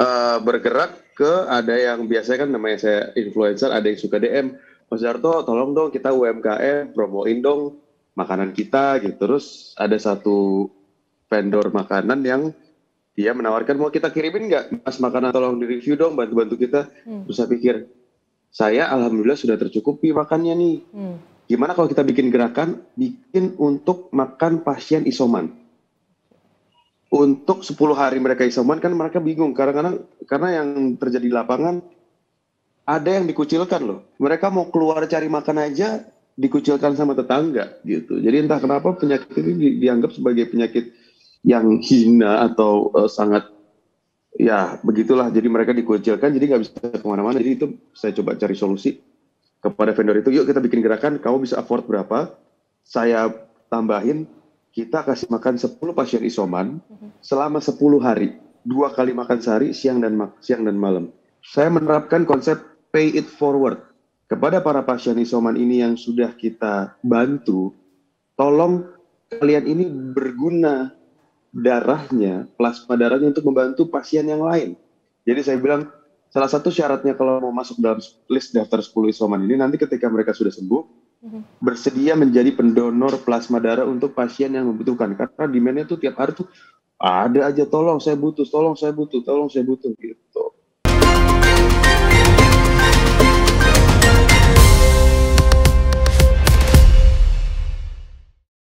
uh, bergerak ke ada yang biasanya kan namanya saya influencer, ada yang suka DM, Mas Darto tolong dong kita UMKM promoin dong makanan kita gitu. Terus ada satu vendor makanan yang dia menawarkan mau kita kirimin nggak mas makanan tolong di review dong bantu bantu kita hmm. terus saya pikir saya alhamdulillah sudah tercukupi makannya nih hmm. gimana kalau kita bikin gerakan bikin untuk makan pasien isoman untuk 10 hari mereka isoman kan mereka bingung karena karena yang terjadi di lapangan ada yang dikucilkan loh. Mereka mau keluar cari makan aja dikucilkan sama tetangga gitu. Jadi entah kenapa penyakit ini di, dianggap sebagai penyakit yang hina atau uh, sangat ya begitulah. Jadi mereka dikucilkan jadi nggak bisa kemana-mana. Jadi itu saya coba cari solusi kepada vendor itu. Yuk kita bikin gerakan. Kamu bisa afford berapa? Saya tambahin kita kasih makan 10 pasien isoman. Mm -hmm selama 10 hari, dua kali makan sehari, siang dan siang dan malam. Saya menerapkan konsep pay it forward kepada para pasien isoman ini yang sudah kita bantu. Tolong kalian ini berguna darahnya, plasma darahnya untuk membantu pasien yang lain. Jadi saya bilang salah satu syaratnya kalau mau masuk dalam list daftar 10 isoman ini nanti ketika mereka sudah sembuh mhm. bersedia menjadi pendonor plasma darah untuk pasien yang membutuhkan karena demandnya tuh tiap hari tuh ada aja tolong saya butuh, tolong saya butuh, tolong saya butuh gitu.